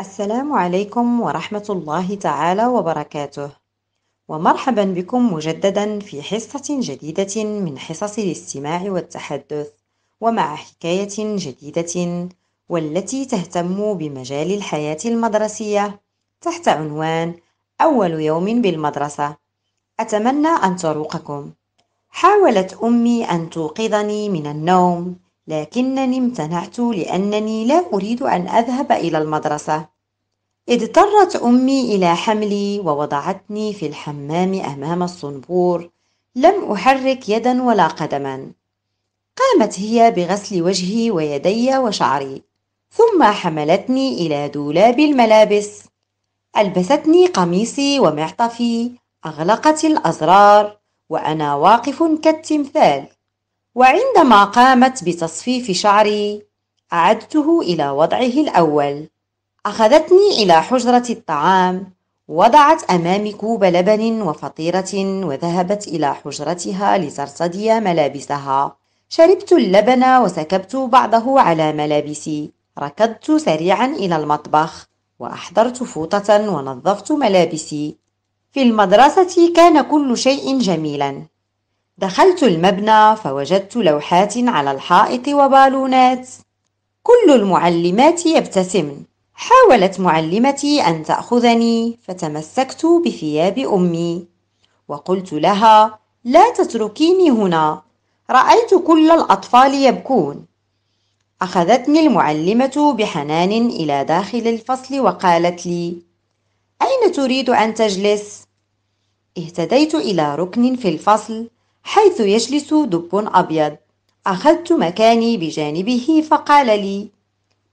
السلام عليكم ورحمة الله تعالى وبركاته ومرحبا بكم مجددا في حصة جديدة من حصص الاستماع والتحدث ومع حكاية جديدة والتي تهتم بمجال الحياة المدرسية تحت عنوان أول يوم بالمدرسة أتمنى أن تروقكم حاولت أمي أن توقظني من النوم لكنني امتنعت لأنني لا أريد أن أذهب إلى المدرسة اضطرت أمي إلى حملي ووضعتني في الحمام أمام الصنبور لم أحرك يدا ولا قدما قامت هي بغسل وجهي ويدي وشعري ثم حملتني إلى دولاب الملابس ألبستني قميصي ومعطفي أغلقت الأزرار وأنا واقف كالتمثال وعندما قامت بتصفيف شعري أعدته إلى وضعه الأول أخذتني إلى حجرة الطعام وضعت أمامي كوب لبن وفطيرة وذهبت إلى حجرتها لترتدي ملابسها شربت اللبن وسكبت بعضه على ملابسي ركضت سريعا إلى المطبخ وأحضرت فوطة ونظفت ملابسي في المدرسة كان كل شيء جميلا دخلت المبنى فوجدت لوحات على الحائط وبالونات كل المعلمات يبتسمن حاولت معلمتي ان تاخذني فتمسكت بثياب امي وقلت لها لا تتركيني هنا رايت كل الاطفال يبكون اخذتني المعلمه بحنان الى داخل الفصل وقالت لي اين تريد ان تجلس اهتديت الى ركن في الفصل حيث يجلس دب أبيض أخذت مكاني بجانبه فقال لي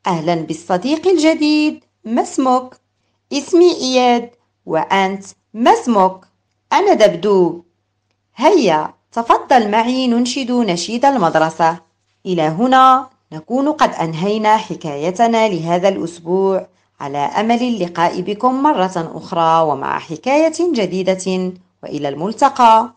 أهلا بالصديق الجديد ما اسمك؟ اسمي إياد وأنت ما اسمك؟ أنا دبدوب هيا تفضل معي ننشد نشيد المدرسة إلى هنا نكون قد أنهينا حكايتنا لهذا الأسبوع على أمل اللقاء بكم مرة أخرى ومع حكاية جديدة وإلى الملتقى